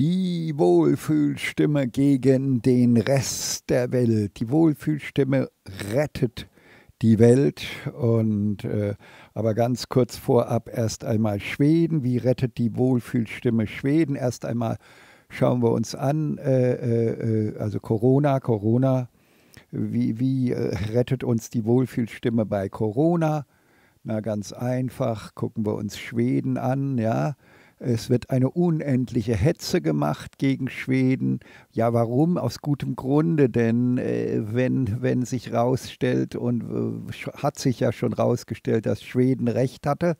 die Wohlfühlstimme gegen den Rest der Welt. Die Wohlfühlstimme rettet die Welt. Und äh, aber ganz kurz vorab erst einmal Schweden. Wie rettet die Wohlfühlstimme Schweden? Erst einmal schauen wir uns an. Äh, äh, also Corona, Corona. Wie, wie äh, rettet uns die Wohlfühlstimme bei Corona? Na, ganz einfach. Gucken wir uns Schweden an, ja. Es wird eine unendliche Hetze gemacht gegen Schweden. Ja, warum? Aus gutem Grunde, denn äh, wenn, wenn sich rausstellt und äh, hat sich ja schon rausgestellt, dass Schweden recht hatte,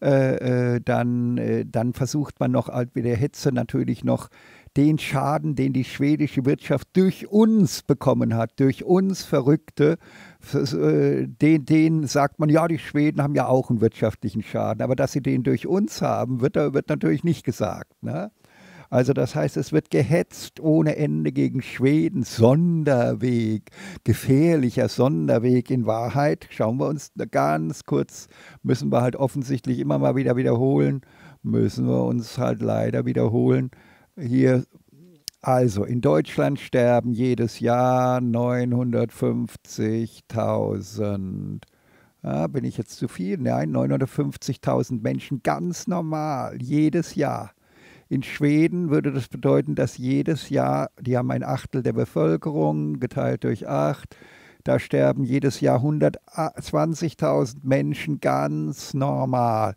äh, äh dann, äh, dann versucht man noch halt mit der Hetze natürlich noch den Schaden, den die schwedische Wirtschaft durch uns bekommen hat, durch uns Verrückte, äh, den, den sagt man, ja, die Schweden haben ja auch einen wirtschaftlichen Schaden, aber dass sie den durch uns haben, wird, wird natürlich nicht gesagt. Ne? Also das heißt, es wird gehetzt ohne Ende gegen Schweden. Sonderweg, gefährlicher Sonderweg in Wahrheit. Schauen wir uns ganz kurz, müssen wir halt offensichtlich immer mal wieder wiederholen, müssen wir uns halt leider wiederholen. Hier also in Deutschland sterben jedes Jahr 950.000. Ah, bin ich jetzt zu viel? Nein, 950.000 Menschen ganz normal, jedes Jahr. In Schweden würde das bedeuten, dass jedes Jahr, die haben ein Achtel der Bevölkerung geteilt durch acht, da sterben jedes Jahr 120.000 Menschen ganz normal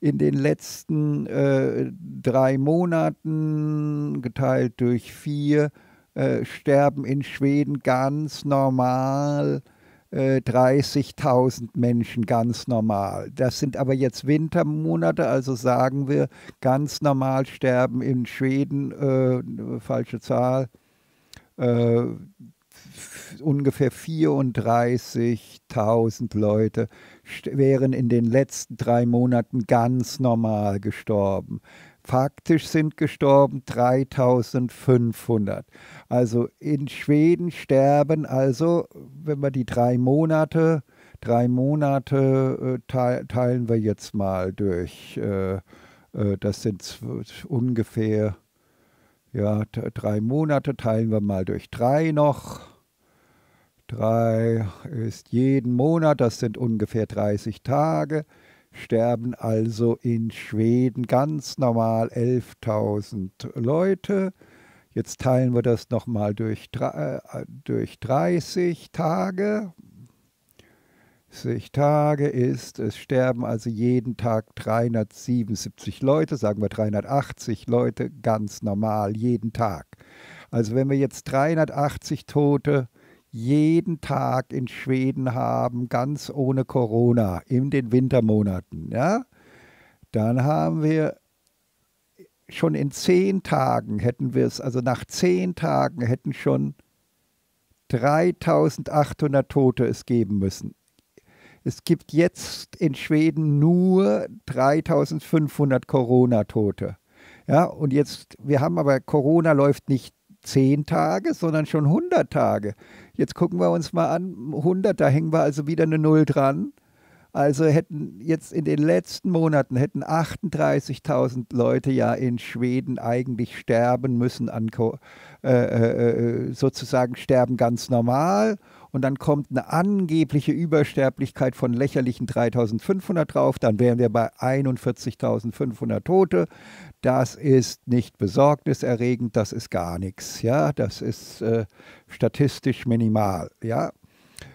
in den letzten äh, drei Monaten geteilt durch vier äh, sterben in Schweden ganz normal 30.000 äh, Menschen ganz normal. Das sind aber jetzt Wintermonate, also sagen wir, ganz normal sterben in Schweden, äh, falsche Zahl, äh, ungefähr 34.000 Leute wären in den letzten drei Monaten ganz normal gestorben. Faktisch sind gestorben 3500. Also in Schweden sterben also, wenn wir die drei Monate, drei Monate äh, te teilen wir jetzt mal durch. Äh, äh, das sind ungefähr ja, drei Monate, teilen wir mal durch drei noch 3 ist jeden Monat, das sind ungefähr 30 Tage, sterben also in Schweden ganz normal 11.000 Leute. Jetzt teilen wir das nochmal durch, äh, durch 30 Tage. 30 Tage ist, es sterben also jeden Tag 377 Leute, sagen wir 380 Leute, ganz normal jeden Tag. Also wenn wir jetzt 380 Tote jeden Tag in Schweden haben, ganz ohne Corona, in den Wintermonaten, ja, dann haben wir schon in zehn Tagen hätten wir es, also nach zehn Tagen hätten schon 3800 Tote es geben müssen. Es gibt jetzt in Schweden nur 3500 Corona-Tote. Ja, und jetzt, wir haben aber, Corona läuft nicht zehn Tage, sondern schon 100 Tage. Jetzt gucken wir uns mal an, 100, da hängen wir also wieder eine Null dran. Also hätten jetzt in den letzten Monaten hätten 38.000 Leute ja in Schweden eigentlich sterben müssen an äh, äh, äh, sozusagen sterben ganz normal und dann kommt eine angebliche Übersterblichkeit von lächerlichen 3.500 drauf, dann wären wir bei 41.500 Tote das ist nicht besorgniserregend, das ist gar nichts, ja, das ist äh, statistisch minimal, ja.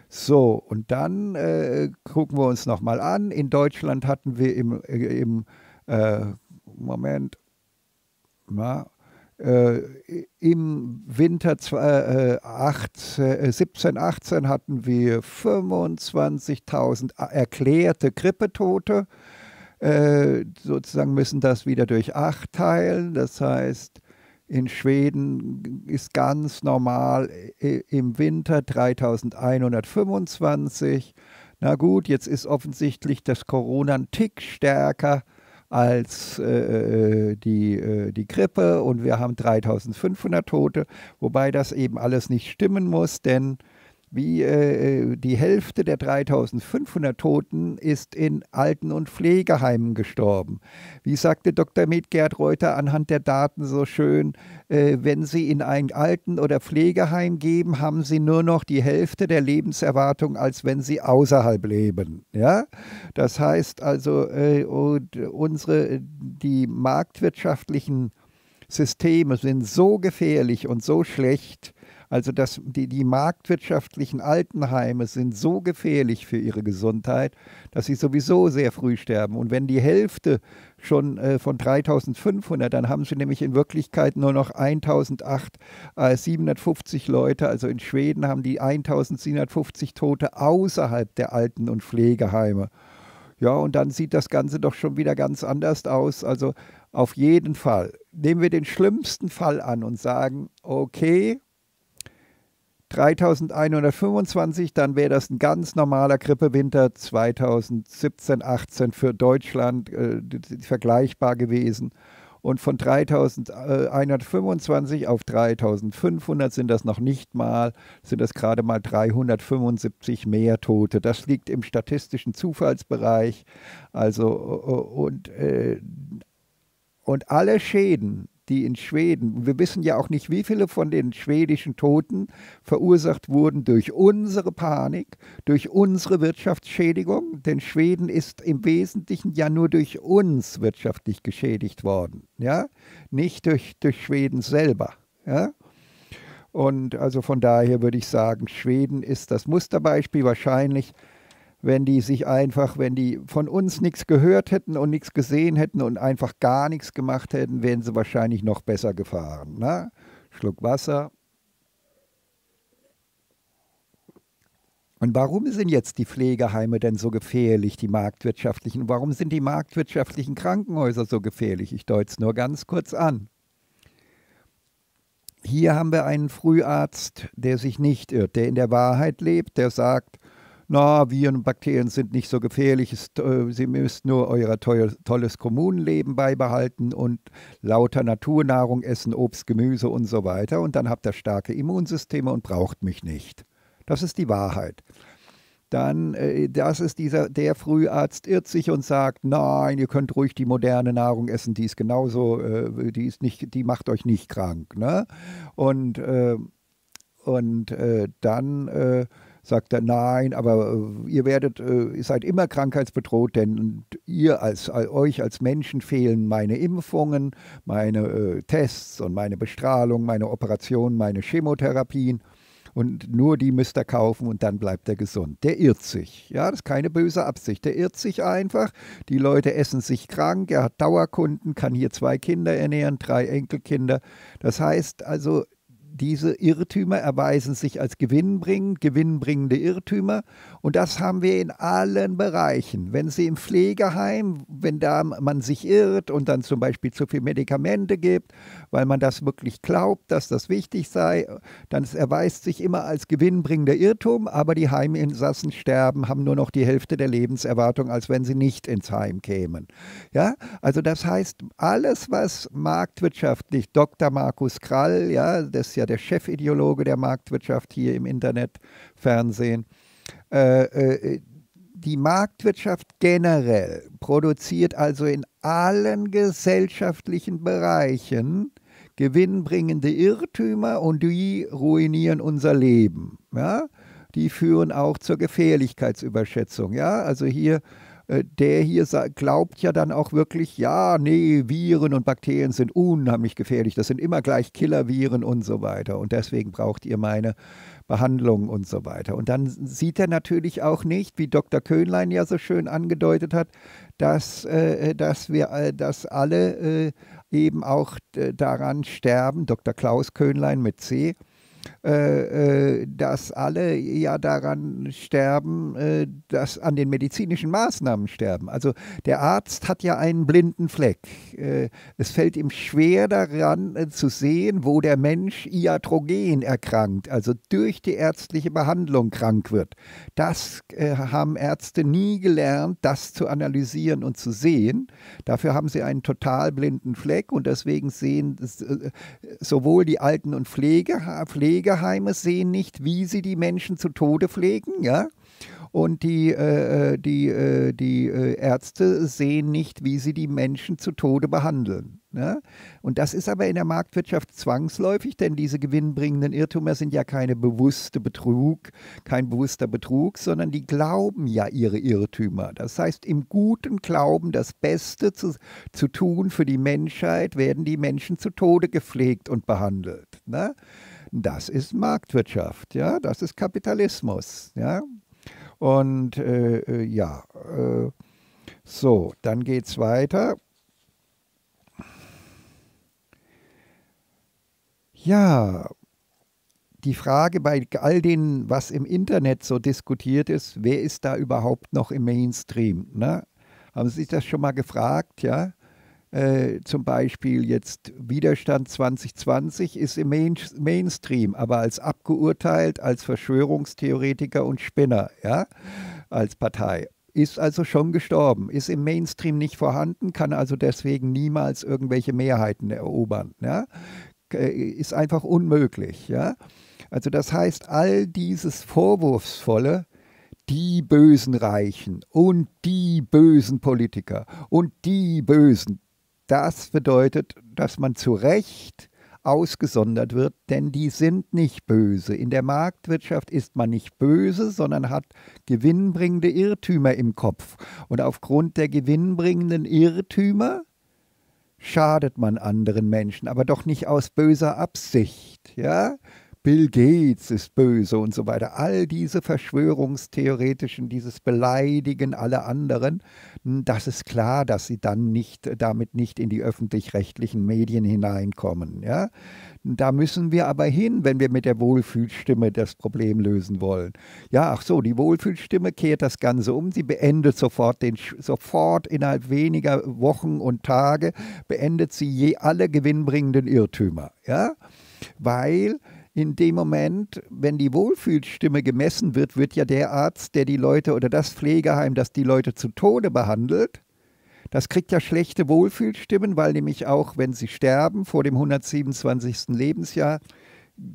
So, und dann äh, gucken wir uns nochmal an. In Deutschland hatten wir im, äh, im äh, Moment, na, äh, im Winter 18, 17, 18 hatten wir 25.000 äh, erklärte Grippetote. Äh, sozusagen müssen das wieder durch acht teilen. Das heißt, in Schweden ist ganz normal äh, im Winter 3125. Na gut, jetzt ist offensichtlich das Corona ein Tick stärker als äh, äh, die, äh, die Grippe und wir haben 3500 Tote, wobei das eben alles nicht stimmen muss, denn wie äh, äh, die Hälfte der 3500 Toten ist in Alten- und Pflegeheimen gestorben. Wie sagte Dr. Medgerd Reuter anhand der Daten so schön, äh, wenn Sie in ein Alten- oder Pflegeheim gehen, haben Sie nur noch die Hälfte der Lebenserwartung, als wenn Sie außerhalb leben. Ja? Das heißt also, äh, unsere, die marktwirtschaftlichen Systeme sind so gefährlich und so schlecht, also das, die, die marktwirtschaftlichen Altenheime sind so gefährlich für ihre Gesundheit, dass sie sowieso sehr früh sterben. Und wenn die Hälfte schon äh, von 3500, dann haben sie nämlich in Wirklichkeit nur noch 1008, äh, Leute. Also in Schweden haben die 1750 Tote außerhalb der Alten- und Pflegeheime. Ja, und dann sieht das Ganze doch schon wieder ganz anders aus. Also auf jeden Fall. Nehmen wir den schlimmsten Fall an und sagen, okay, 3125, dann wäre das ein ganz normaler Grippewinter 2017, 18 für Deutschland äh, vergleichbar gewesen. Und von 3125 auf 3500 sind das noch nicht mal, sind das gerade mal 375 mehr Tote. Das liegt im statistischen Zufallsbereich. Also, äh, und, äh, und alle Schäden, die in Schweden, wir wissen ja auch nicht, wie viele von den schwedischen Toten verursacht wurden durch unsere Panik, durch unsere Wirtschaftsschädigung, denn Schweden ist im Wesentlichen ja nur durch uns wirtschaftlich geschädigt worden, ja, nicht durch, durch Schweden selber, ja. Und also von daher würde ich sagen, Schweden ist das Musterbeispiel wahrscheinlich wenn die sich einfach, wenn die von uns nichts gehört hätten und nichts gesehen hätten und einfach gar nichts gemacht hätten, wären sie wahrscheinlich noch besser gefahren. Ne? Schluck Wasser. Und warum sind jetzt die Pflegeheime denn so gefährlich, die marktwirtschaftlichen? Warum sind die marktwirtschaftlichen Krankenhäuser so gefährlich? Ich deute es nur ganz kurz an. Hier haben wir einen Früharzt, der sich nicht irrt, der in der Wahrheit lebt, der sagt, na, Viren und Bakterien sind nicht so gefährlich, ist, äh, sie müsst nur euer teuer, tolles Kommunenleben beibehalten und lauter Naturnahrung essen, Obst, Gemüse und so weiter. Und dann habt ihr starke Immunsysteme und braucht mich nicht. Das ist die Wahrheit dann äh, das ist dieser, der Früharzt irrt sich und sagt, nein, ihr könnt ruhig die moderne Nahrung essen, die ist genauso, äh, die ist nicht, die macht euch nicht krank. Ne? Und, äh, und dann sagt er, nein, aber äh, ihr werdet, äh, ihr seid immer krankheitsbedroht, denn ihr als euch als Menschen fehlen meine Impfungen, meine äh, Tests und meine Bestrahlung, meine Operationen, meine Chemotherapien und nur die müsst ihr kaufen und dann bleibt er gesund. Der irrt sich. Ja, das ist keine böse Absicht. Der irrt sich einfach. Die Leute essen sich krank, er hat Dauerkunden, kann hier zwei Kinder ernähren, drei Enkelkinder. Das heißt also, diese Irrtümer erweisen sich als gewinnbringend, gewinnbringende Irrtümer. Und das haben wir in allen Bereichen. Wenn Sie im Pflegeheim, wenn da man sich irrt und dann zum Beispiel zu viel Medikamente gibt, weil man das wirklich glaubt, dass das wichtig sei, dann erweist sich immer als gewinnbringender Irrtum. Aber die Heiminsassen sterben, haben nur noch die Hälfte der Lebenserwartung, als wenn sie nicht ins Heim kämen. Ja, also das heißt, alles, was marktwirtschaftlich Dr. Markus Krall, ja, das ist ja der der Chefideologe der Marktwirtschaft hier im Internet, Fernsehen. Äh, äh, die Marktwirtschaft generell produziert also in allen gesellschaftlichen Bereichen gewinnbringende Irrtümer und die ruinieren unser Leben. Ja? Die führen auch zur Gefährlichkeitsüberschätzung. Ja? Also hier äh, der hier glaubt ja dann auch wirklich, ja, nee, Viren und Bakterien sind unheimlich gefährlich, das sind immer gleich Killerviren und so weiter und deswegen braucht ihr meine Behandlung und so weiter. Und dann sieht er natürlich auch nicht, wie Dr. Köhnlein ja so schön angedeutet hat, dass, äh, dass wir, äh, dass alle äh, eben auch äh, daran sterben, Dr. Klaus Köhnlein mit C, äh, äh, dass alle ja daran sterben, äh, dass an den medizinischen Maßnahmen sterben. Also der Arzt hat ja einen blinden Fleck. es fällt ihm schwer daran zu sehen, wo der Mensch iatrogen erkrankt, also durch die ärztliche Behandlung krank wird. Das haben Ärzte nie gelernt, das zu analysieren und zu sehen. Dafür haben sie einen total blinden Fleck und deswegen sehen sowohl die Alten und Pflege, Pflege Pflegeheime sehen nicht, wie sie die Menschen zu Tode pflegen, ja? Und die, äh, äh die, äh, die äh, Ärzte sehen nicht, wie sie die Menschen zu Tode behandeln. Ja? Und das ist aber in der Marktwirtschaft zwangsläufig, denn diese gewinnbringenden Irrtümer sind ja keine bewusste Betrug, kein bewusster Betrug, sondern die glauben ja ihre Irrtümer. Das heißt, im guten Glauben, das Beste zu, zu tun für die Menschheit, werden die Menschen zu Tode gepflegt und behandelt. Ne? Das ist Marktwirtschaft, ja, das ist Kapitalismus, ja. Und äh, äh ja, äh, so, dann geht es weiter. Ja, die Frage bei all dem, was im Internet so diskutiert ist, wer ist da überhaupt noch im Mainstream? Ne? Haben Sie sich das schon mal gefragt, ja? Äh, zum Beispiel jetzt Widerstand 2020 ist im Main Mainstream, aber als abgeurteilt, als Verschwörungstheoretiker und Spinner, ja, als Partei. Ist also schon gestorben, ist im Mainstream nicht vorhanden, kann also deswegen niemals irgendwelche Mehrheiten erobern. Ja? Äh, ist einfach unmöglich. Ja? Also das heißt, all dieses Vorwurfsvolle, die bösen Reichen und die bösen Politiker und die bösen, das bedeutet, dass man zu Recht ausgesondert wird, denn die sind nicht böse. In der Marktwirtschaft ist man nicht böse, sondern hat gewinnbringende Irrtümer im Kopf. Und aufgrund der gewinnbringenden Irrtümer schadet man anderen Menschen, aber doch nicht aus böser Absicht. Ja? Bill Gates ist böse und so weiter. All diese Verschwörungstheoretischen, dieses Beleidigen aller anderen, das ist klar, dass sie dann nicht damit nicht in die öffentlich-rechtlichen Medien hineinkommen. Ja? Da müssen wir aber hin, wenn wir mit der Wohlfühlstimme das Problem lösen wollen. Ja, ach so, die Wohlfühlstimme kehrt das Ganze um. Sie beendet sofort den sofort innerhalb weniger Wochen und Tage beendet sie je alle gewinnbringenden Irrtümer. Ja, weil in dem Moment, wenn die Wohlfühlstimme gemessen wird, wird ja der Arzt, der die Leute oder das Pflegeheim, das die Leute zu Tode behandelt, das kriegt ja schlechte Wohlfühlstimmen, weil nämlich auch, wenn sie sterben vor dem 127. Lebensjahr,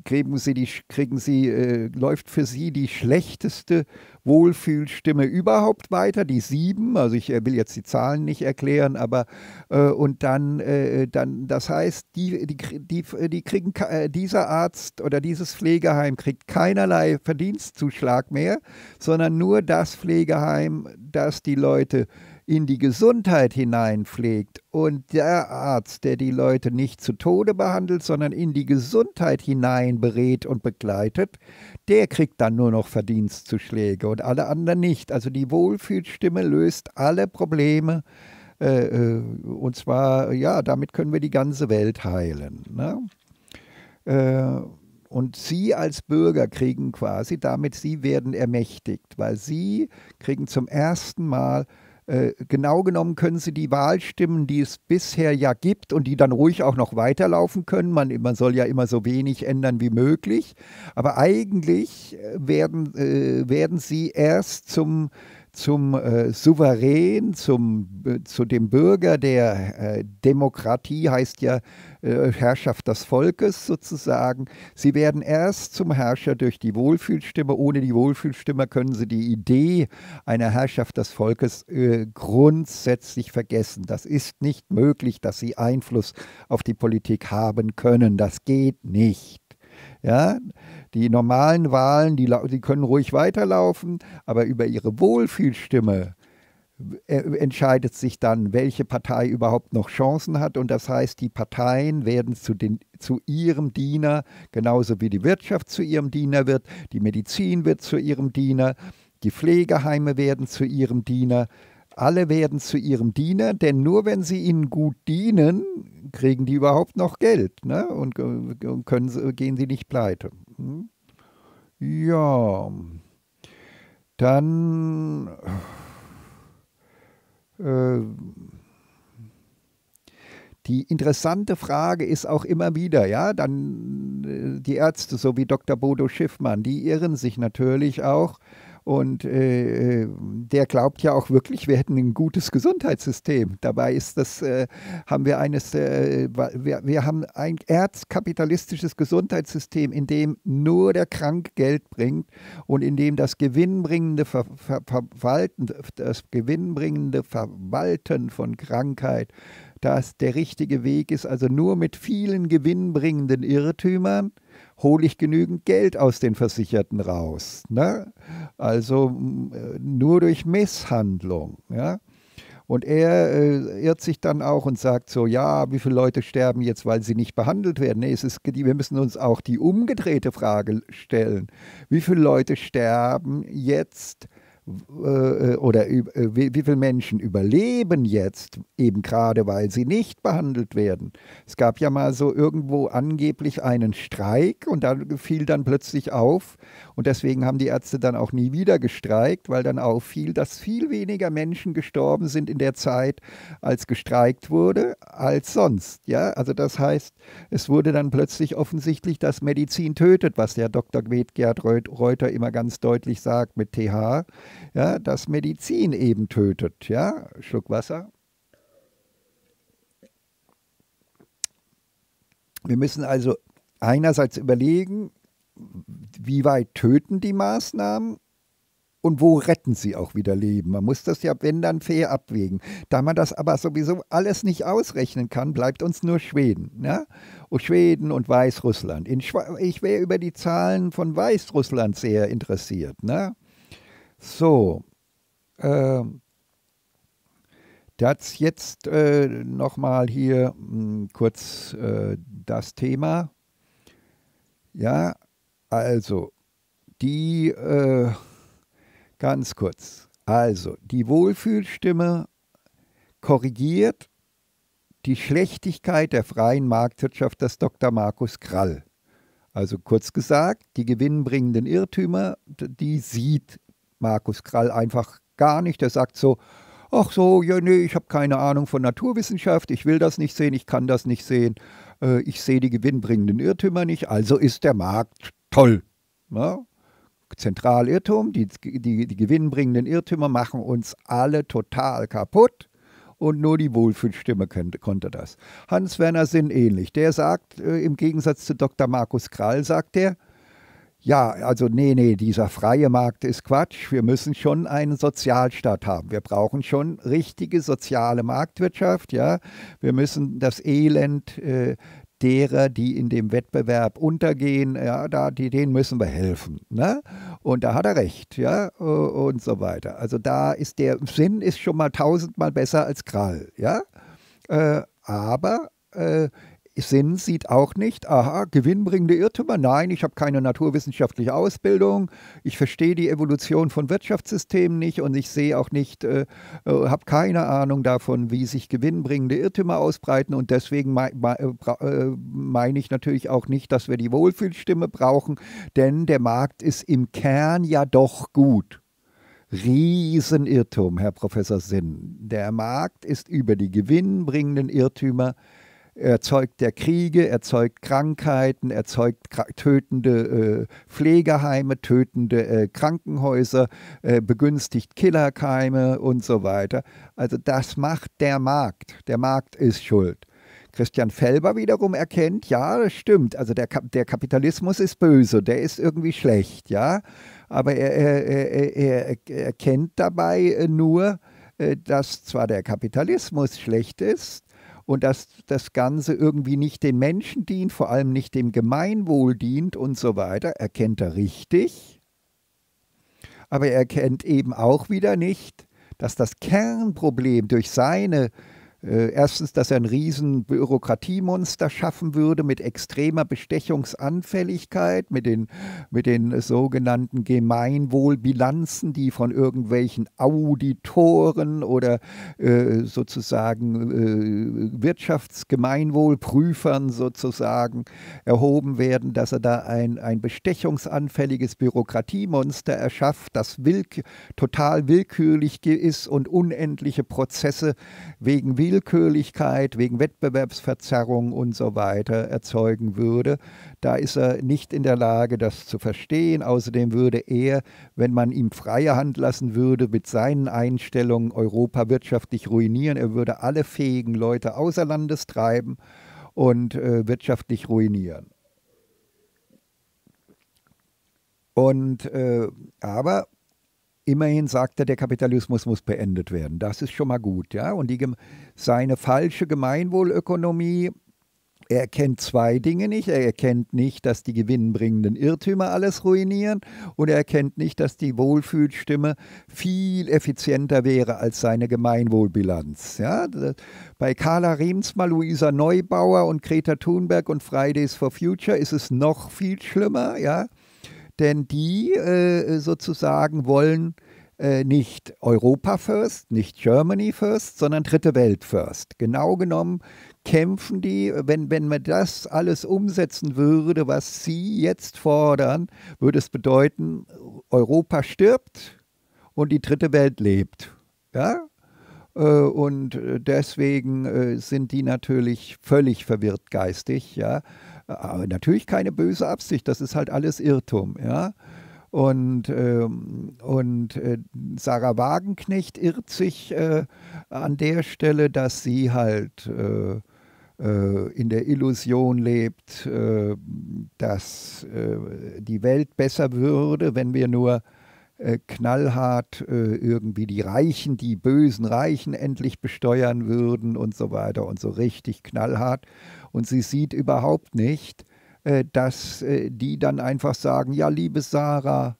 kriegen sie, die, kriegen sie äh, läuft für sie die schlechteste Wohlfühlstimme überhaupt weiter, die sieben, also ich will jetzt die Zahlen nicht erklären, aber äh, und dann, äh, dann, das heißt, die, die, die, die kriegen, äh, dieser Arzt oder dieses Pflegeheim kriegt keinerlei Verdienstzuschlag mehr, sondern nur das Pflegeheim, das die Leute in die Gesundheit hineinpflegt und der Arzt, der die Leute nicht zu Tode behandelt, sondern in die Gesundheit hinein berät und begleitet, der kriegt dann nur noch Verdienstzuschläge und alle anderen nicht. Also die Wohlfühlstimme löst alle Probleme äh, äh, und zwar, ja, damit können wir die ganze Welt heilen. Ne? Äh, und Sie als Bürger kriegen quasi damit, Sie werden ermächtigt, weil Sie kriegen zum ersten Mal äh, genau genommen können sie die Wahlstimmen, die es bisher ja gibt und die dann ruhig auch noch weiterlaufen können, man, man soll ja immer so wenig ändern wie möglich, aber eigentlich äh, werden, äh, werden sie erst zum zum äh, Souverän, zum, äh, zu dem Bürger der äh, Demokratie, heißt ja äh, Herrschaft des Volkes sozusagen. Sie werden erst zum Herrscher durch die Wohlfühlstimme. Ohne die Wohlfühlstimme können sie die Idee einer Herrschaft des Volkes äh, grundsätzlich vergessen. Das ist nicht möglich, dass sie Einfluss auf die Politik haben können. Das geht nicht. Ja, die normalen Wahlen, die, die können ruhig weiterlaufen, aber über ihre Wohlfühlstimme äh, entscheidet sich dann, welche Partei überhaupt noch Chancen hat. Und das heißt, die Parteien werden zu, den, zu ihrem Diener, genauso wie die Wirtschaft zu ihrem Diener wird, die Medizin wird zu ihrem Diener, die Pflegeheime werden zu ihrem Diener. Alle werden zu ihrem Diener, denn nur wenn sie ihnen gut dienen, kriegen die überhaupt noch Geld ne? und, können, gehen sie nicht pleite. Hm? Ja, dann... Äh, die interessante Frage ist auch immer wieder, ja, dann äh, die Ärzte, so wie Dr. Bodo Schiffmann, die irren sich natürlich auch, und äh, äh, der glaubt ja auch wirklich, wir hätten ein gutes Gesundheitssystem. Dabei ist das, äh, haben wir eines, äh, wir, wir, haben ein erzkapitalistisches Gesundheitssystem, in dem nur der Krank Geld bringt und in dem das gewinnbringende Ver, Ver, Verwalten, das gewinnbringende Verwalten von Krankheit das der richtige Weg ist. Also nur mit vielen gewinnbringenden Irrtümern hole ich genügend Geld aus den Versicherten raus. Ne? Also äh, nur durch Misshandlung. Ja? Und er äh, irrt sich dann auch und sagt so, ja, wie viele Leute sterben jetzt, weil sie nicht behandelt werden? Nee, es ist, wir müssen uns auch die umgedrehte Frage stellen. Wie viele Leute sterben jetzt, äh, oder äh, wie, viele Menschen überleben jetzt, eben gerade weil sie nicht behandelt werden. Es gab ja mal so irgendwo angeblich einen Streik und da fiel dann plötzlich auf und deswegen haben die Ärzte dann auch nie wieder gestreikt, weil dann auffiel, dass viel weniger Menschen gestorben sind in der Zeit, als gestreikt wurde, als sonst. Ja, also das heißt, es wurde dann plötzlich offensichtlich, dass Medizin tötet, was der Dr. Gerd Reuter immer ganz deutlich sagt mit TH ja, dass Medizin eben tötet. Ja, Schluck Wasser. Wir müssen also einerseits überlegen, wie weit töten die Maßnahmen und wo retten sie auch wieder Leben. Man muss das ja, wenn dann, fair abwägen. Da man das aber sowieso alles nicht ausrechnen kann, bleibt uns nur Schweden. Ne? Und Schweden und Weißrussland. ich wäre über die Zahlen von Weißrussland sehr interessiert. Ne? So, äh, das jetzt äh, nochmal hier mh, hm, kurz äh, das Thema. Ja, also die, äh, ganz kurz, also die Wohlfühlstimme korrigiert die Schlechtigkeit der freien Marktwirtschaft, das Dr. Markus Krall. Also kurz gesagt, die gewinnbringenden Irrtümer, die sieht Markus Krall einfach gar nicht. Der sagt so, ach so, ja, nee, ich habe keine Ahnung von Naturwissenschaft, ich will das nicht sehen, ich kann das nicht sehen, äh, ich sehe die gewinnbringenden Irrtümer nicht, also ist der Markt toll. Ne? Zentralirrtum, die, die, die gewinnbringenden Irrtümer machen uns alle total kaputt und nur die Wohlfühlstimme könnte, konnte das. Hans-Werner Sinn ähnlich. Der sagt, äh, im Gegensatz zu Dr. Markus Krall, sagt er, ja, also nee, nee, dieser freie Markt ist Quatsch. Wir müssen schon einen Sozialstaat haben. Wir brauchen schon richtige soziale Marktwirtschaft. Ja, wir müssen das Elend äh, derer, die in dem Wettbewerb untergehen, ja, da, die, denen müssen wir helfen. Ne? Und da hat er recht, ja, und so weiter. Also da ist der Sinn ist schon mal tausendmal besser als Krall, ja. Äh, aber äh, Sinn sieht auch nicht, aha, gewinnbringende Irrtümer, nein, ich habe keine naturwissenschaftliche Ausbildung, ich verstehe die Evolution von Wirtschaftssystemen nicht und ich sehe auch nicht, äh, äh habe keine Ahnung davon, wie sich gewinnbringende Irrtümer ausbreiten und deswegen äh, äh, meine äh, mein ich natürlich auch nicht, dass wir die Wohlfühlstimme brauchen, denn der Markt ist im Kern ja doch gut. Riesenirrtum, Herr Professor Sinn. Der Markt ist über die gewinnbringenden Irrtümer erzeugt der Kriege, erzeugt Krankheiten, erzeugt tötende äh, Pflegeheime, tötende äh, Krankenhäuser, äh, begünstigt Killerkeime und so weiter. Also das macht der Markt. Der Markt ist schuld. Christian Felber wiederum erkennt, ja, das stimmt, also der, Kap der Kapitalismus ist böse, der ist irgendwie schlecht, ja, aber er, er, er, er erkennt dabei nur, äh, dass zwar der Kapitalismus schlecht ist, und dass das Ganze irgendwie nicht den Menschen dient, vor allem nicht dem Gemeinwohl dient und so weiter, erkennt er richtig. Aber er erkennt eben auch wieder nicht, dass das Kernproblem durch seine äh, erstens, dass er ein riesen Bürokratiemonster schaffen würde mit extremer Bestechungsanfälligkeit, mit den, mit den sogenannten Gemeinwohlbilanzen, die von irgendwelchen Auditoren oder äh, sozusagen äh, Wirtschaftsgemeinwohlprüfern sozusagen erhoben werden, dass er da ein, ein bestechungsanfälliges Bürokratiemonster erschafft, das willk total willkürlich ist und unendliche Prozesse wegen Willkür Willkürlichkeit wegen Wettbewerbsverzerrung und so weiter erzeugen würde. Da ist er nicht in der Lage, das zu verstehen. Außerdem würde er, wenn man ihm freie Hand lassen würde, mit seinen Einstellungen Europa wirtschaftlich ruinieren. Er würde alle fähigen Leute außer Landes treiben und äh, wirtschaftlich ruinieren. Und äh, aber Immerhin sagt er, der Kapitalismus muss beendet werden. Das ist schon mal gut, ja. Und die, seine falsche Gemeinwohlökonomie, er erkennt zwei Dinge nicht. Er erkennt nicht, dass die gewinnbringenden Irrtümer alles ruinieren und er erkennt nicht, dass die Wohlfühlstimme viel effizienter wäre als seine Gemeinwohlbilanz. Ja? Bei Carla Remsma, Luisa Neubauer und Greta Thunberg und Fridays for Future ist es noch viel schlimmer. Ja? denn die äh, sozusagen wollen äh, nicht Europa first, nicht Germany first, sondern Dritte Welt first. Genau genommen kämpfen die, wenn, wenn man das alles umsetzen würde, was sie jetzt fordern, würde es bedeuten, Europa stirbt und die Dritte Welt lebt. Ja? Äh, und äh, deswegen äh, sind die natürlich völlig verwirrt geistig, ja. Aber natürlich keine böse Absicht, das ist halt alles Irrtum, ja. Und, ähm, und äh, Sarah Wagenknecht irrt sich äh, an der Stelle, dass sie halt äh, äh in der Illusion lebt, äh, dass äh, die Welt besser würde, wenn wir nur äh, knallhart äh, irgendwie die Reichen, die bösen Reichen endlich besteuern würden und so weiter und so richtig knallhart. Und sie sieht überhaupt nicht, äh, dass die dann einfach sagen, ja, liebe Sarah,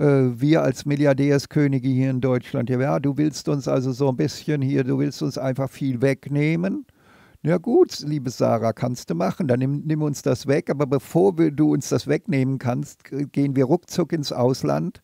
wir als Milliardärskönige hier in Deutschland, ja, du willst uns also so ein bisschen hier, du willst uns einfach viel wegnehmen. Na ja gut, liebe Sarah, kannst du machen, dann nimm, nimm uns das weg. Aber bevor wir, du uns das wegnehmen kannst, gehen wir ruckzuck ins Ausland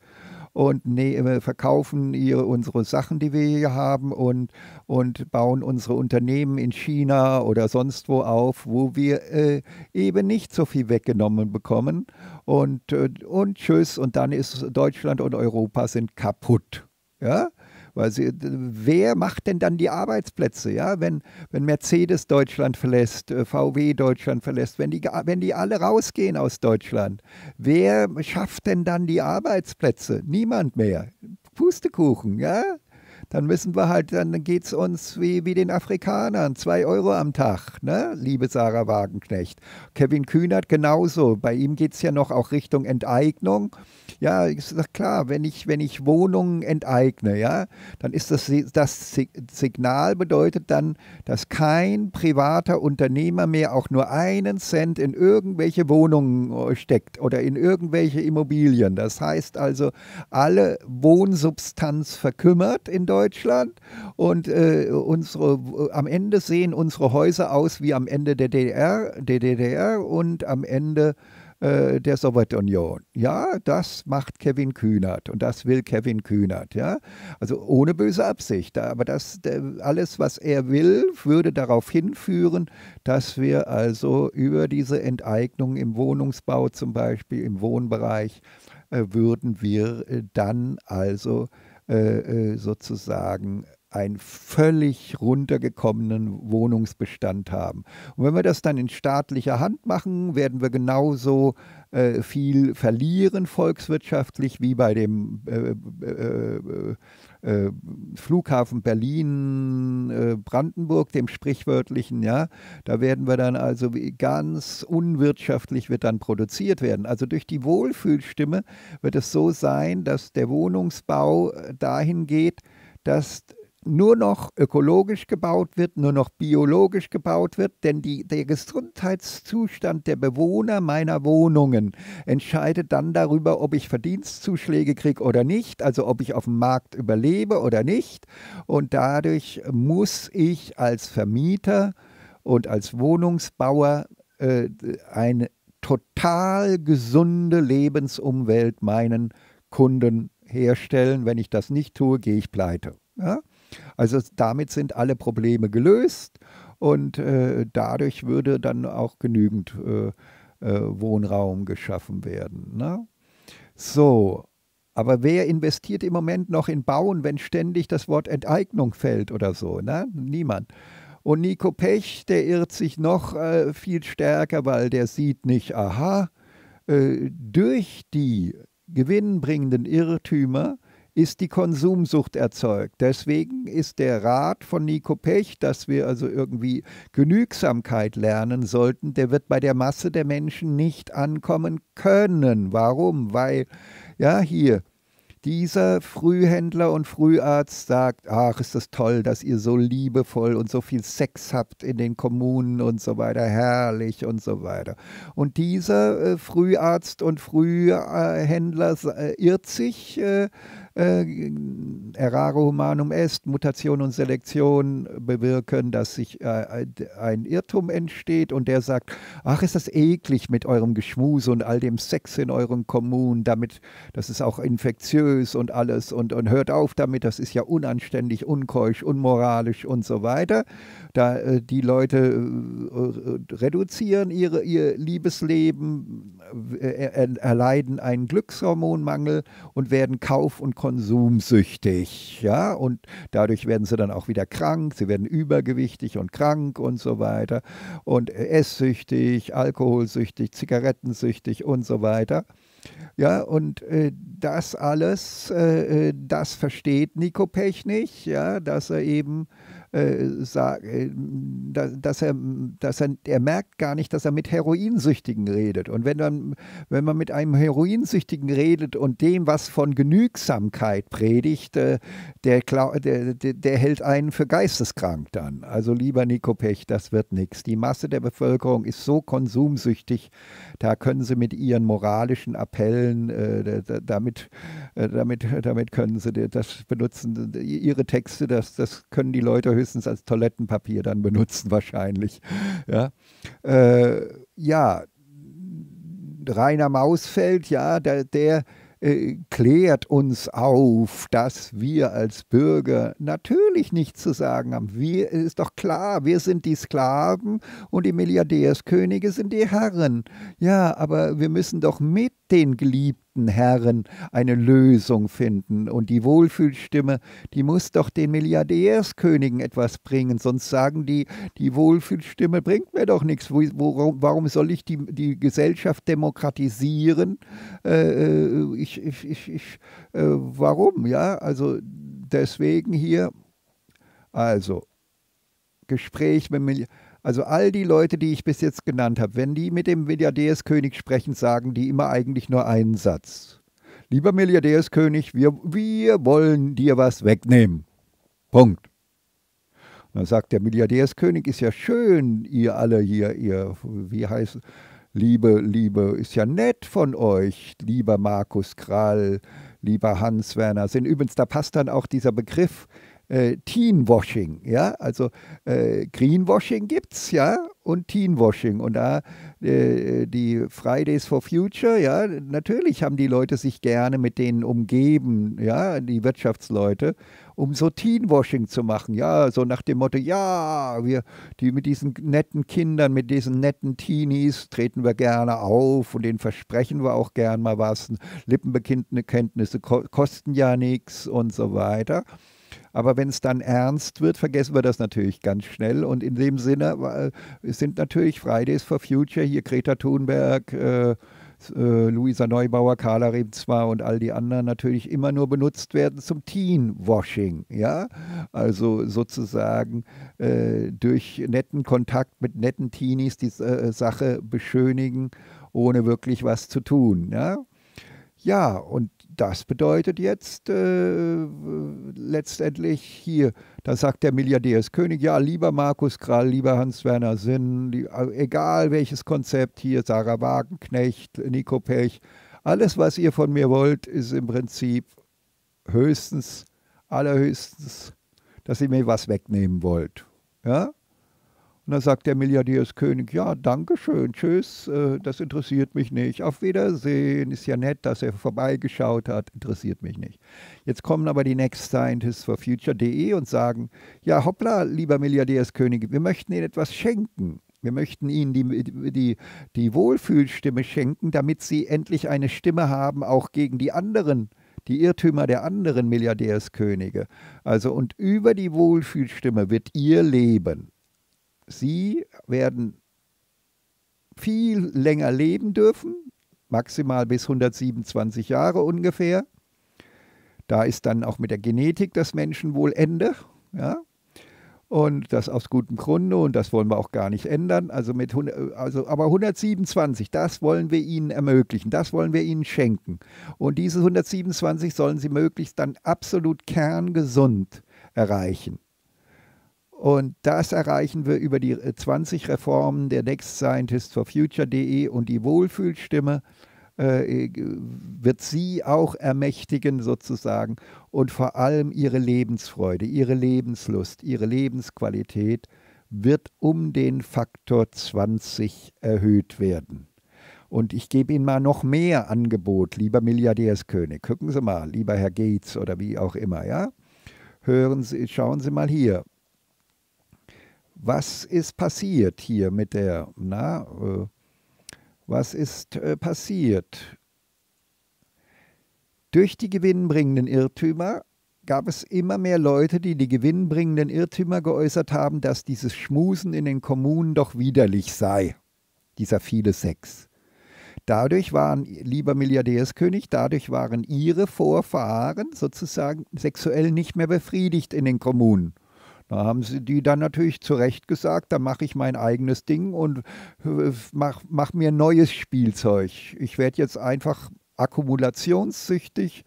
und ne, äh, verkaufen ihre, unsere Sachen, die wir hier haben und, und bauen unsere Unternehmen in China oder sonst wo auf, wo wir äh, eben nicht so viel weggenommen bekommen. Und, äh, und tschüss, und dann ist Deutschland und Europa sind kaputt. Ja? Weil sie, wer macht denn dann die Arbeitsplätze? Ja, wenn, wenn Mercedes Deutschland verlässt, äh, VW Deutschland verlässt, wenn die, wenn die alle rausgehen aus Deutschland, wer schafft denn dann die Arbeitsplätze? Niemand mehr. Pustekuchen, ja? dann müssen wir halt, dann geht es uns wie, wie den Afrikanern, zwei Euro am Tag, ne? liebe Sarah Wagenknecht. Kevin Kühnert genauso, bei ihm geht es ja noch auch Richtung Enteignung. Ja, ich sage klar, wenn ich, wenn ich Wohnungen enteigne, ja, dann ist das, das Signal bedeutet dann, dass kein privater Unternehmer mehr auch nur einen Cent in irgendwelche Wohnungen äh, steckt oder in irgendwelche Immobilien. Das heißt also, alle Wohnsubstanz verkümmert in Deutschland Deutschland und äh, unsere, äh, am Ende sehen unsere Häuser aus wie am Ende der DDR, der DDR und am Ende äh, der Sowjetunion. Ja, das macht Kevin Kühnert und das will Kevin Kühnert. Ja? Also ohne böse Absicht, aber das, äh, alles, was er will, würde darauf hinführen, dass wir also über diese Enteignung im Wohnungsbau zum Beispiel, im Wohnbereich, äh, würden wir dann also äh, äh, sozusagen einen völlig runtergekommenen Wohnungsbestand haben. Und wenn wir das dann in staatlicher Hand machen, werden wir genauso äh, viel verlieren volkswirtschaftlich wie bei dem äh, äh äh, Flughafen Berlin, äh, Brandenburg, dem sprichwörtlichen, ja, da werden wir dann also ganz unwirtschaftlich wird dann produziert werden. Also durch die Wohlfühlstimme wird es so sein, dass der Wohnungsbau äh, dahin geht, dass nur noch ökologisch gebaut wird, nur noch biologisch gebaut wird, denn die, der Gesundheitszustand der Bewohner meiner Wohnungen entscheidet dann darüber, ob ich Verdienstzuschläge kriege oder nicht, also ob ich auf dem Markt überlebe oder nicht. Und dadurch muss ich als Vermieter und als Wohnungsbauer äh, eine total gesunde Lebensumwelt meinen Kunden herstellen. Wenn ich das nicht tue, gehe ich pleite. Ja? Also damit sind alle Probleme gelöst und äh, dadurch würde dann auch genügend äh, äh, Wohnraum geschaffen werden. Ne? So, aber wer investiert im Moment noch in Bauen, wenn ständig das Wort Enteignung fällt oder so? Ne? Niemand. Und Nico Pech, der irrt sich noch äh, viel stärker, weil der sieht nicht, aha, äh, durch die gewinnbringenden Irrtümer ist die Konsumsucht erzeugt. Deswegen ist der Rat von Nico Pech, dass wir also irgendwie Genügsamkeit lernen sollten, der wird bei der Masse der Menschen nicht ankommen können. Warum? Weil, ja, hier, dieser Frühhändler und Früharzt sagt, ach, ist das toll, dass ihr so liebevoll und so viel Sex habt in den Kommunen und so weiter, herrlich und so weiter. Und dieser äh, Früharzt und Frühhändler äh, irrt sich, äh, äh, Errare humanum est, Mutation und Selektion bewirken, dass sich äh, ein Irrtum entsteht und der sagt, ach, ist das eklig mit eurem Geschmuse und all dem Sex in euren Kommunen, damit, das ist auch infektiös und alles und, und hört auf damit, das ist ja unanständig, unkeusch, unmoralisch und so weiter. Da äh, die Leute äh, reduzieren ihre, ihr Liebesleben äh, erleiden einen Glückshormonmangel und werden kauf- und konsumsüchtig. Ja? Und dadurch werden sie dann auch wieder krank, sie werden übergewichtig und krank und so weiter und esssüchtig, alkoholsüchtig, zigarettensüchtig und so weiter. Ja, und äh, das alles, äh, äh das versteht Nico Pech nicht, ja, dass er eben äh, äh, dass, er, dass er, er merkt gar nicht, dass er mit Heroinsüchtigen redet. Und wenn, dann, wenn man mit einem Heroinsüchtigen redet und dem, was von Genügsamkeit predigt, äh, der, der, der, der hält einen für geisteskrank dann. Also lieber Nico Pech, das wird nichts. Die Masse der Bevölkerung ist so konsumsüchtig, da können sie mit ihren moralischen Appellen, äh, damit, äh, damit, damit können sie das benutzen, ihre Texte, das, das können die Leute höchstens höchstens als Toilettenpapier dann benutzen wahrscheinlich. Ja, äh, ja Rainer Mausfeld, ja, der, der äh, klärt uns auf, dass wir als Bürger natürlich nichts zu sagen haben. Wir ist doch klar, wir sind die Sklaven und die Milliardärskönige sind die Herren. Ja, aber wir müssen doch mit den geliebten Herren eine Lösung finden. Und die Wohlfühlstimme, die muss doch den Milliardärskönigen etwas bringen, sonst sagen die, die Wohlfühlstimme bringt mir doch nichts. Warum, warum soll ich die, die Gesellschaft demokratisieren? Äh, äh, ich, ich, ich, ich äh, warum? Ja, also deswegen hier, also Gespräch mit Milliardären. Also all die Leute, die ich bis jetzt genannt habe, wenn die mit dem Milliardärskönig sprechen, sagen die immer eigentlich nur einen Satz. Lieber Milliardärskönig, wir, wir wollen dir was wegnehmen. Punkt. Und dann sagt der Milliardärskönig, ist ja schön, ihr alle hier, ihr, wie heißt, liebe, liebe, ist ja nett von euch, lieber Markus Krall, lieber Hans Werner. Sind übrigens, da passt dann auch dieser Begriff äh, Teenwashing, ja, also äh, Greenwashing gibt's, ja, und Teenwashing und da äh, die Fridays for Future, ja, natürlich haben die Leute sich gerne mit denen umgeben, ja, die Wirtschaftsleute, um so Teenwashing zu machen, ja, so nach dem Motto, ja, wir die mit diesen netten Kindern, mit diesen netten Teenies treten wir gerne auf und denen versprechen wir auch gern mal was, Lippenbekenntnisse kosten ja nichts und so weiter. Aber wenn es dann ernst wird, vergessen wir das natürlich ganz schnell. Und in dem Sinne sind natürlich Fridays for Future, hier Greta Thunberg, äh, äh, Luisa Neubauer, Carla Rebzma und all die anderen natürlich immer nur benutzt werden zum Teen-Washing. Ja? Also sozusagen äh, durch netten Kontakt mit netten Teenies die äh, Sache beschönigen, ohne wirklich was zu tun. Ja? Ja, und das bedeutet jetzt äh, letztendlich hier, da sagt der Milliardärskönig, ja, lieber Markus Krall, lieber Hans-Werner Sinn, äh, egal welches Konzept hier, Sarah Wagenknecht, Nico Pech, alles, was ihr von mir wollt, ist im Prinzip höchstens, allerhöchstens, dass ihr mir was wegnehmen wollt. Ja? Und dann sagt der Milliardärskönig, ja, danke schön, tschüss, äh, das interessiert mich nicht. Auf Wiedersehen, ist ja nett, dass er vorbeigeschaut hat, interessiert mich nicht. Jetzt kommen aber die Next Scientists for Future.de und sagen, ja, hoppla, lieber Milliardärskönig, wir möchten Ihnen etwas schenken. Wir möchten Ihnen die, die, die Wohlfühlstimme schenken, damit Sie endlich eine Stimme haben, auch gegen die anderen die Irrtümer der anderen Milliardärskönige. Also und über die Wohlfühlstimme wird ihr Leben sie werden viel länger leben dürfen, maximal bis 127 Jahre ungefähr. Da ist dann auch mit der Genetik das Menschenwohl Ende. Ja? Und das aus gutem Grunde und das wollen wir auch gar nicht ändern. Also mit also, aber 127, das wollen wir ihnen ermöglichen, das wollen wir ihnen schenken. Und diese 127 sollen sie möglichst dann absolut kerngesund erreichen. Und das erreichen wir über die 20 äh, Reformen der Next Scientist for Future.de und die Wohlfühlstimme äh, äh, wird sie auch ermächtigen sozusagen und vor allem ihre Lebensfreude, ihre Lebenslust, ihre Lebensqualität wird um den Faktor 20 erhöht werden. Und ich gebe Ihnen mal noch mehr Angebot, lieber Milliardärskönig. Gucken Sie mal, lieber Herr Gates oder wie auch immer, ja? Hören Sie, schauen Sie mal hier was ist passiert hier mit der, na, äh, was ist äh, passiert? Durch die gewinnbringenden Irrtümer gab es immer mehr Leute, die die gewinnbringenden Irrtümer geäußert haben, dass dieses Schmusen in den Kommunen doch widerlich sei, dieser viele Sex. Dadurch waren, lieber Milliardärskönig, dadurch waren ihre Vorfahren sozusagen sexuell nicht mehr befriedigt in den Kommunen. Da haben sie die dann natürlich zu Recht gesagt, dann mache ich mein eigenes Ding und äh, mach, mach mir neues Spielzeug. Ich werde jetzt einfach akkumulationssüchtig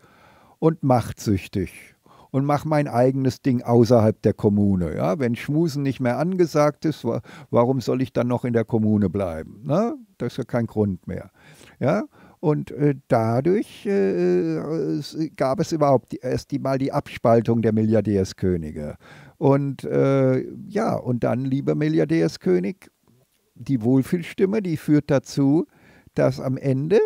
und machtsüchtig und mache mein eigenes Ding außerhalb der Kommune. Ja, wenn Schmusen nicht mehr angesagt ist, warum soll ich dann noch in der Kommune bleiben? Ne? Das ist ja kein Grund mehr. Ja, und äh, dadurch äh, äh gab es überhaupt erst die, mal die Abspaltung der Milliardärskönige. Und äh, ja, und dann, lieber Milliardärskönig, die Wohlfühlstimme, die führt dazu, dass am Ende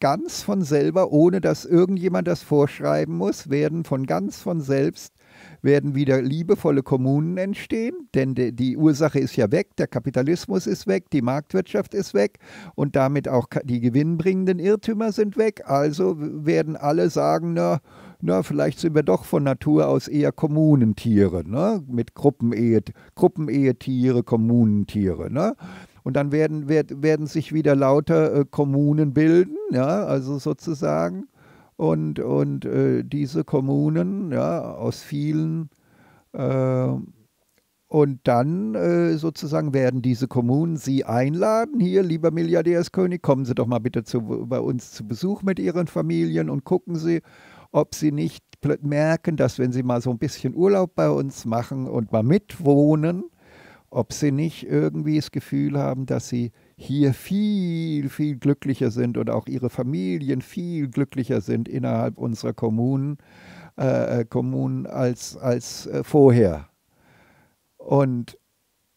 ganz von selber, ohne dass irgendjemand das vorschreiben muss, werden von ganz von selbst werden wieder liebevolle Kommunen entstehen, denn die Ursache ist ja weg, der Kapitalismus ist weg, die Marktwirtschaft ist weg und damit auch die gewinnbringenden Irrtümer sind weg. Also werden alle sagen, na, na, vielleicht sind wir doch von Natur aus eher Kommunentiere, ne? mit Gruppenehe, Gruppenehetiere, Kommunentiere. Ne? Und dann werden, werd, werden sich wieder lauter äh, Kommunen bilden, ja, also sozusagen. Und, und äh, diese Kommunen, ja, aus vielen äh, und dann äh, sozusagen werden diese Kommunen Sie einladen, hier, lieber Milliardärskönig, kommen Sie doch mal bitte zu, bei uns zu Besuch mit Ihren Familien und gucken Sie ob sie nicht merken, dass wenn sie mal so ein bisschen Urlaub bei uns machen und mal mitwohnen, ob sie nicht irgendwie das Gefühl haben, dass sie hier viel, viel glücklicher sind und auch ihre Familien viel glücklicher sind innerhalb unserer Kommunen, äh, äh Kommunen als, als äh, vorher. Und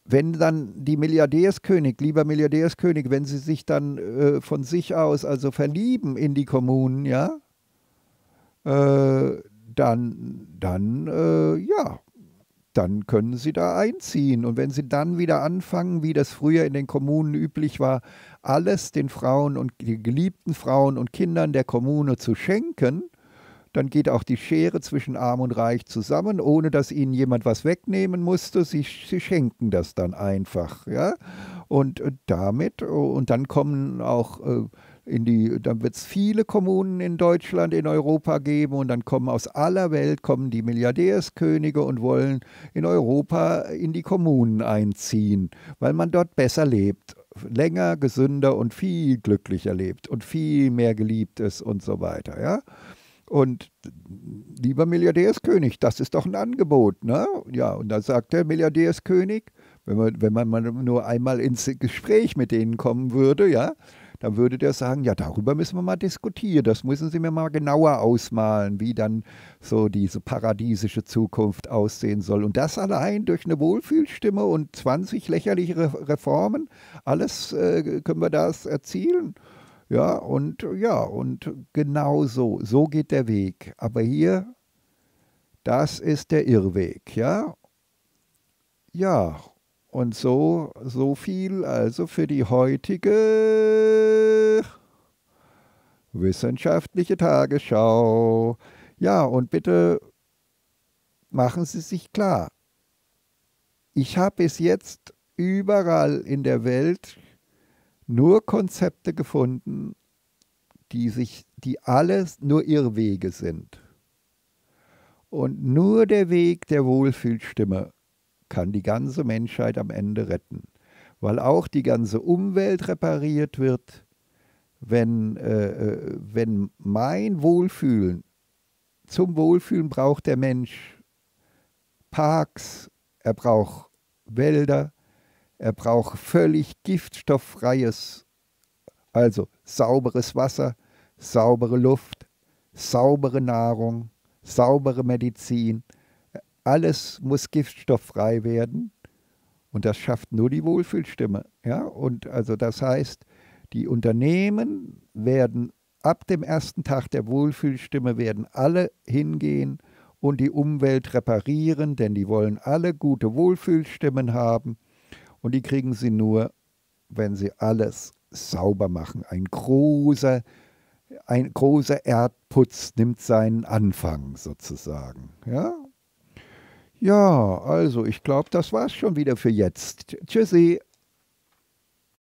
wenn dann die Milliardärskönig, lieber Milliardärskönig, wenn sie sich dann äh, von sich aus also verlieben in die Kommunen, ja, äh, dann, dann äh, ja, dann können sie da einziehen. Und wenn sie dann wieder anfangen, wie das früher in den Kommunen üblich war, alles den Frauen und den geliebten Frauen und Kindern der Kommune zu schenken, dann geht auch die Schere zwischen Arm und Reich zusammen, ohne dass ihnen jemand was wegnehmen musste. Sie, sie schenken das dann einfach, ja. Und, und äh, damit, und dann kommen auch äh, in die, dann wird es viele Kommunen in Deutschland, in Europa geben und dann kommen aus aller Welt kommen die Milliardärskönige und wollen in Europa in die Kommunen einziehen, weil man dort besser lebt, länger, gesünder und viel glücklicher lebt und viel mehr geliebt ist und so weiter, ja. Und lieber Milliardärskönig, das ist doch ein Angebot, ne? Ja, und dann sagt der Milliardärskönig, wenn man, wenn man nur einmal ins Gespräch mit denen kommen würde, ja, dann würde der sagen, ja, darüber müssen wir mal diskutieren, das müssen Sie mir mal genauer ausmalen, wie dann so diese paradiesische Zukunft aussehen soll. Und das allein durch eine Wohlfühlstimme und 20 lächerliche Reformen, alles äh, können wir das erzielen. Ja, und ja, und genau so, so geht der Weg. Aber hier, das ist der Irrweg, ja. Ja, und so, so viel also für die heutige wissenschaftliche Tagesschau. Ja, und bitte machen Sie sich klar, ich habe bis jetzt überall in der Welt nur Konzepte gefunden, die sich, die alles nur Irrwege sind. Und nur der Weg der Wohlfühlstimme kann die ganze Menschheit am Ende retten, weil auch die ganze Umwelt repariert wird, wenn, äh, äh, wenn mein Wohlfühlen, zum Wohlfühlen braucht der Mensch Parks, er braucht Wälder, er braucht völlig giftstofffreies, also sauberes Wasser, saubere Luft, saubere Nahrung, saubere Medizin, alles muss giftstofffrei werden. Und das schafft nur die Wohlfühlstimme. Ja? Und also das heißt, die Unternehmen werden ab dem ersten Tag der Wohlfühlstimme werden alle hingehen und die Umwelt reparieren, denn die wollen alle gute Wohlfühlstimmen haben. Und die kriegen sie nur, wenn sie alles sauber machen. Ein großer, ein großer Erdputz nimmt seinen Anfang sozusagen. Ja? Ja, also ich glaube, das war's schon wieder für jetzt. Tschüssi.